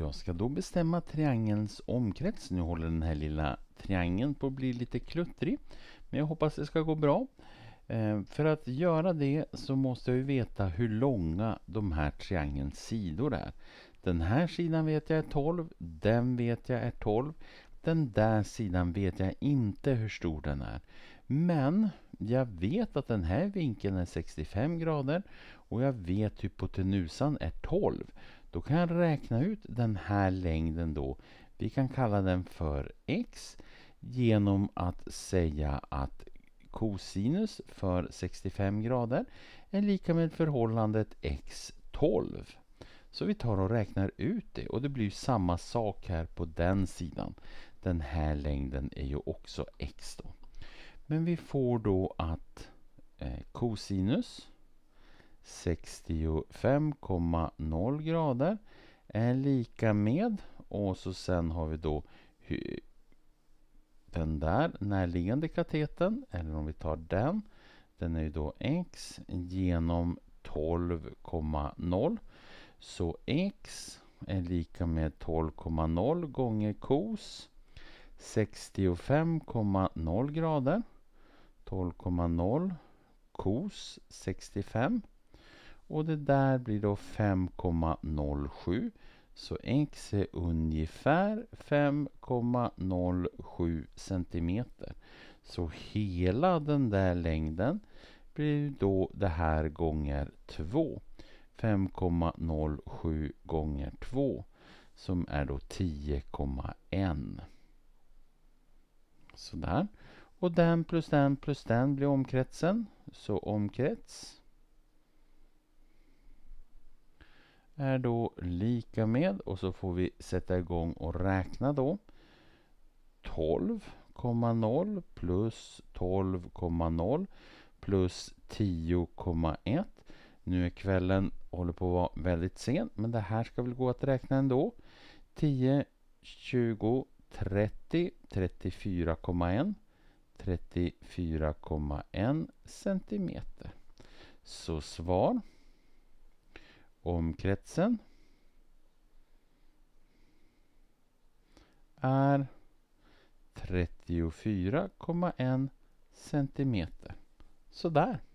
Jag ska då bestämma triangelns omkrets. Nu håller den här lilla triangeln på att bli lite kluttrig. Men jag hoppas det ska gå bra. Eh, för att göra det så måste jag ju veta hur långa de här triangelns sidor är. Den här sidan vet jag är 12, den vet jag är 12. Den där sidan vet jag inte hur stor den är. Men jag vet att den här vinkeln är 65 grader och jag vet hypotenusan är 12. Då kan jag räkna ut den här längden då. Vi kan kalla den för x genom att säga att kosinus för 65 grader är lika med förhållandet x12. Så vi tar och räknar ut det och det blir samma sak här på den sidan. Den här längden är ju också x då. Men vi får då att eh, kosinus 65,0 grader är lika med och så sen har vi då den där närliggande kateten eller om vi tar den den är ju då x genom 12,0 så x är lika med 12,0 gånger kos 65,0 grader 12,0 kos 65 och det där blir då 5,07. Så x är ungefär 5,07 cm Så hela den där längden blir då det här gånger 2. 5,07 gånger 2 som är då 10,1. Sådär. Och den plus den plus den blir omkretsen. Så omkrets är då lika med och så får vi sätta igång och räkna då. 12,0 plus 12,0 plus 10,1. Nu är kvällen, håller på att vara väldigt sen, men det här ska väl gå att räkna ändå. 10, 20, 30, 34,1, 34,1 centimeter. Så svar omkretsen är 34,1 centimeter. Sådär.